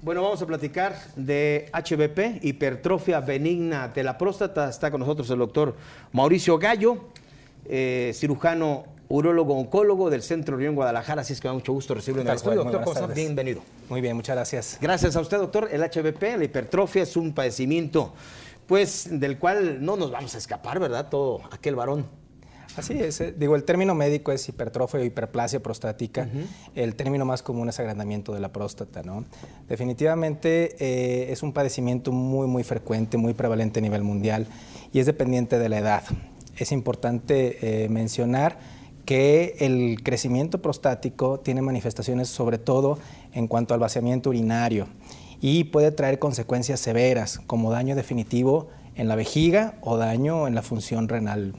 Bueno, vamos a platicar de HBP, hipertrofia benigna de la próstata. Está con nosotros el doctor Mauricio Gallo, eh, cirujano urólogo oncólogo del Centro Río en Guadalajara. Así es que me da mucho gusto recibirlo en el estudio. Doctor, Bienvenido. Muy bien, muchas gracias. Gracias a usted, doctor. El HBP, la hipertrofia, es un padecimiento, pues, del cual no nos vamos a escapar, ¿verdad? Todo aquel varón Así es. Eh, digo, el término médico es hipertrofia o hiperplasia prostática. El término más común es agrandamiento de la próstata, ¿no? Definitivamente eh, es un padecimiento muy, muy frecuente, muy prevalente a nivel mundial y es dependiente de la edad. Es importante eh, mencionar que el crecimiento prostático tiene manifestaciones sobre todo en cuanto al vaciamiento urinario y puede traer consecuencias severas como daño definitivo en la vejiga o daño en la función renal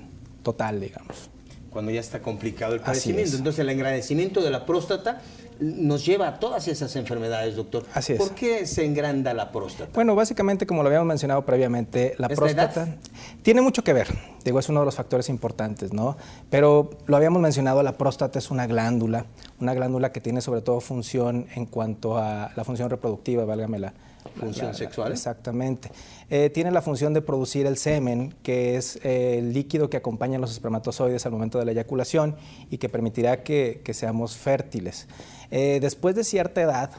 total, digamos. Cuando ya está complicado el padecimiento. Entonces, el engrandecimiento de la próstata nos lleva a todas esas enfermedades, doctor. Así es. ¿Por qué se engranda la próstata? Bueno, básicamente, como lo habíamos mencionado previamente, la próstata tiene mucho que ver. Digo, es uno de los factores importantes, ¿no? Pero lo habíamos mencionado, la próstata es una glándula, una glándula que tiene sobre todo función en cuanto a la función reproductiva, válgame la, función sexual. Exactamente. Eh, tiene la función de producir el semen, que es eh, el líquido que acompaña a los espermatozoides al momento de la eyaculación y que permitirá que, seamos fértiles. Eh, después de cierta edad,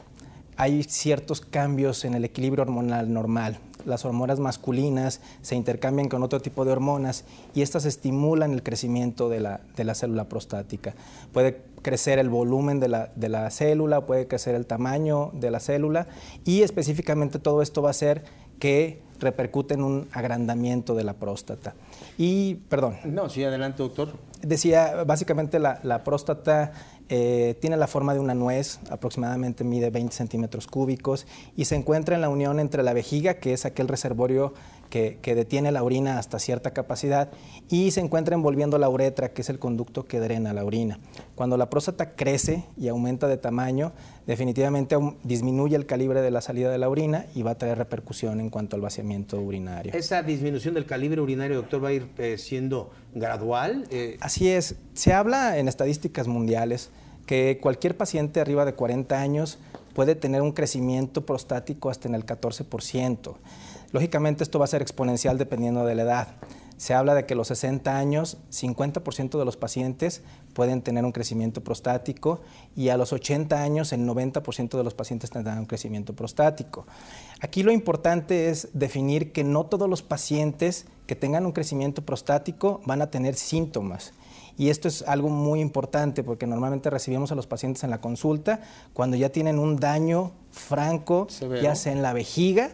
hay ciertos cambios en el equilibrio hormonal normal. Las hormonas masculinas se intercambian con otro tipo de hormonas y estas estimulan el crecimiento de la, de la célula prostática. Puede crecer el volumen de la, célula, puede crecer el tamaño de la célula y específicamente todo esto va a ser que repercute en un agrandamiento de la próstata. Y, perdón. No, sí, adelante, doctor. Decía, básicamente la, próstata eh, tiene la forma de una nuez, aproximadamente mide 20 centímetros cúbicos, y se encuentra en la unión entre la vejiga, que es aquel reservorio que, detiene la orina hasta cierta capacidad y se encuentra envolviendo la uretra, que es el conducto que drena la orina. Cuando la próstata crece y aumenta de tamaño, definitivamente disminuye el calibre de la salida de la orina y va a traer repercusión en cuanto al vaciamiento urinario. ¿Esa disminución del calibre urinario, doctor, va a ir eh, siendo gradual? Eh, Así es. Se habla en estadísticas mundiales que cualquier paciente arriba de 40 años puede tener un crecimiento prostático hasta en el 14%. Lógicamente esto va a ser exponencial dependiendo de la edad. Se habla de que a los 60 años, 50% de los pacientes pueden tener un crecimiento prostático y a los 80 años el 90% de los pacientes tendrán un crecimiento prostático. Aquí lo importante es definir que no todos los pacientes que tengan un crecimiento prostático van a tener síntomas. Y esto es algo muy importante porque normalmente recibimos a los pacientes en la consulta cuando ya tienen un daño franco, ya sea en la vejiga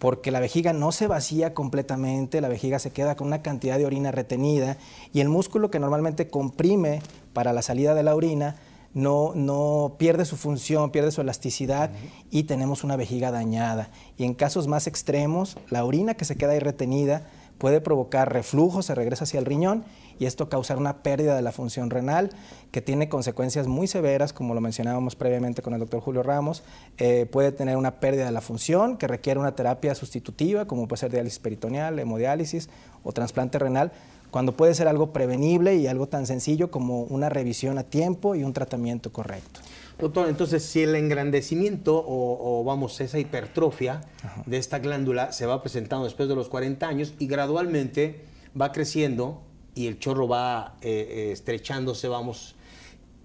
porque la vejiga no se vacía completamente, la vejiga se queda con una cantidad de orina retenida y el músculo que normalmente comprime para la salida de la orina no, pierde su función, pierde su elasticidad y tenemos una vejiga dañada. Y en casos más extremos, la orina que se queda ahí retenida puede provocar reflujo, se regresa hacia el riñón y esto causar una pérdida de la función renal que tiene consecuencias muy severas, como lo mencionábamos previamente con el doctor Julio Ramos. Eh, puede tener una pérdida de la función que requiere una terapia sustitutiva, como puede ser diálisis peritoneal, hemodiálisis o trasplante renal, cuando puede ser algo prevenible y algo tan sencillo como una revisión a tiempo y un tratamiento correcto. Doctor, entonces si el engrandecimiento o, vamos, esa hipertrofia de esta glándula se va presentando después de los 40 años y gradualmente va creciendo y el chorro va eh, eh, estrechándose, vamos,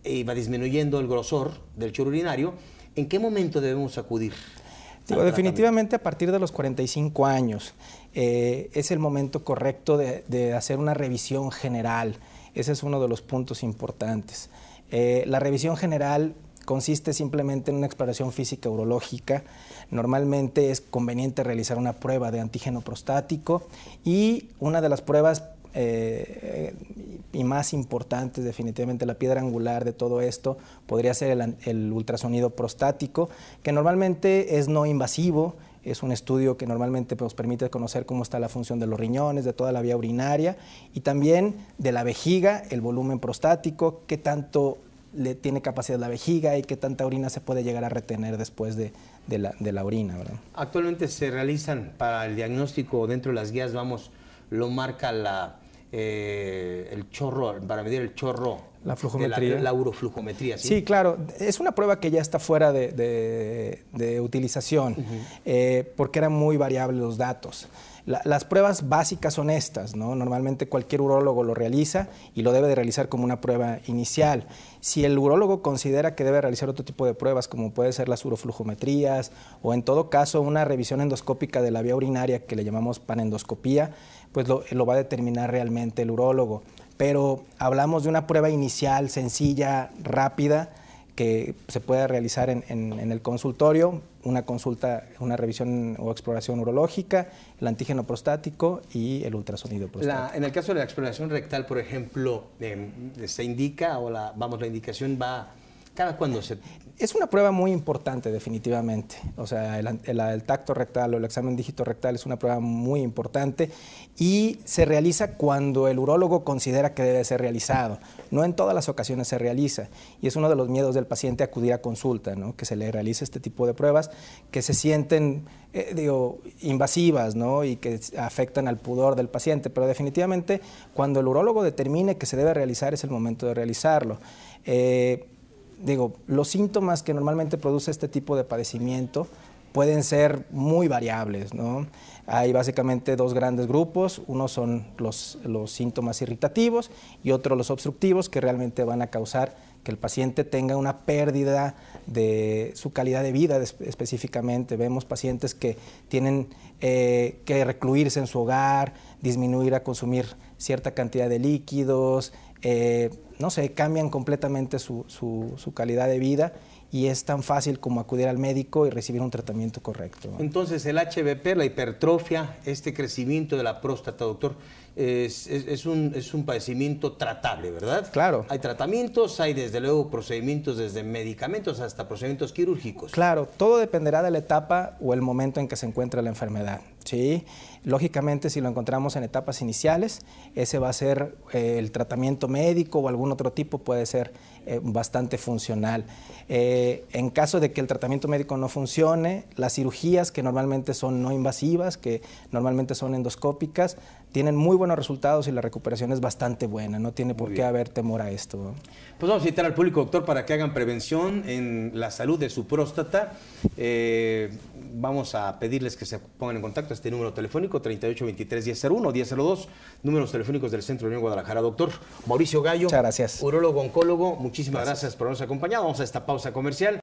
y va disminuyendo el grosor del chorro urinario, ¿en qué momento debemos acudir? definitivamente a partir de los 45 años eh, es el momento correcto de, hacer una revisión general. Ese es uno de los puntos importantes. la revisión general consiste simplemente en una exploración física urológica. Normalmente es conveniente realizar una prueba de antígeno prostático y una de las pruebas eh, y más importante definitivamente la piedra angular de todo esto, podría ser el, ultrasonido prostático, que normalmente es no invasivo, es un estudio que normalmente pues, nos permite conocer cómo está la función de los riñones, de toda la vía urinaria y también de la vejiga, el volumen prostático, qué tanto le tiene capacidad la vejiga y qué tanta orina se puede llegar a retener después de, la, de orina. Actualmente se realizan para el diagnóstico dentro de las guías, vamos, lo marca la, eh, el chorro, para medir el chorro. La flujometría. La, uroflujometría, ¿sí? claro. Es una prueba que ya está fuera de, de, utilización eh, porque eran muy variables los datos las pruebas básicas son estas, ¿no? Normalmente cualquier urólogo lo realiza y lo debe de realizar como una prueba inicial. Si el urólogo considera que debe realizar otro tipo de pruebas, como puede ser las uroflujometrías o en todo caso una revisión endoscópica de la vía urinaria que le llamamos panendoscopía, pues lo, lo va a determinar realmente el urólogo. Pero hablamos de una prueba inicial, sencilla, rápida, que se pueda realizar en, en, el consultorio, una consulta, una revisión o exploración urológica, el antígeno prostático y el ultrasonido prostático. en el caso de la exploración rectal, por ejemplo, em, se indica o la, vamos, la indicación va ¿Cada cuándo se...? Es una prueba muy importante, definitivamente. O sea, el, tacto rectal o el examen dígito rectal es una prueba muy importante y se realiza cuando el urólogo considera que debe ser realizado. No en todas las ocasiones se realiza y es uno de los miedos del paciente acudir a consulta, ¿no? que se le realice este tipo de pruebas que se sienten, eh, digo, invasivas ¿no? y que afectan al pudor del paciente. Pero definitivamente cuando el urólogo determine que se debe realizar es el momento de realizarlo. Eh, digo, los síntomas que normalmente produce este tipo de padecimiento pueden ser muy variables, ¿no? Hay básicamente dos grandes grupos, uno son los, los síntomas irritativos y otro los obstructivos que realmente van a causar que el paciente tenga una pérdida de su calidad de vida específicamente. Vemos pacientes que tienen eh, que recluirse en su hogar, disminuir a consumir cierta cantidad de líquidos, eh, no sé, cambian completamente su, su, calidad de vida y es tan fácil como acudir al médico y recibir un tratamiento correcto. Entonces, el HBP, la hipertrofia, este crecimiento de la próstata, doctor, es, es, un, es un padecimiento tratable, ¿verdad? Claro. Hay tratamientos, hay desde luego procedimientos desde medicamentos hasta procedimientos quirúrgicos. Claro, todo dependerá de la etapa o el momento en que se encuentra la enfermedad. ¿sí? Lógicamente, si lo encontramos en etapas iniciales, ese va a ser eh, el tratamiento médico o algún otro tipo, puede ser eh, bastante funcional. Eh, en caso de que el tratamiento médico no funcione, las cirugías que normalmente son no invasivas, que normalmente son endoscópicas, tienen muy buenos resultados y la recuperación es bastante buena, no tiene por qué haber temor a esto. Pues vamos a invitar al público, doctor, para que hagan prevención en la salud de su próstata. Eh, vamos a pedirles que se pongan en contacto a este número telefónico 3823-1001-1002, números telefónicos del Centro de Unión Guadalajara. Doctor Mauricio Gallo, Muchas gracias. urólogo-oncólogo, muchísimas gracias. gracias por habernos acompañado. Vamos a esta pausa comercial.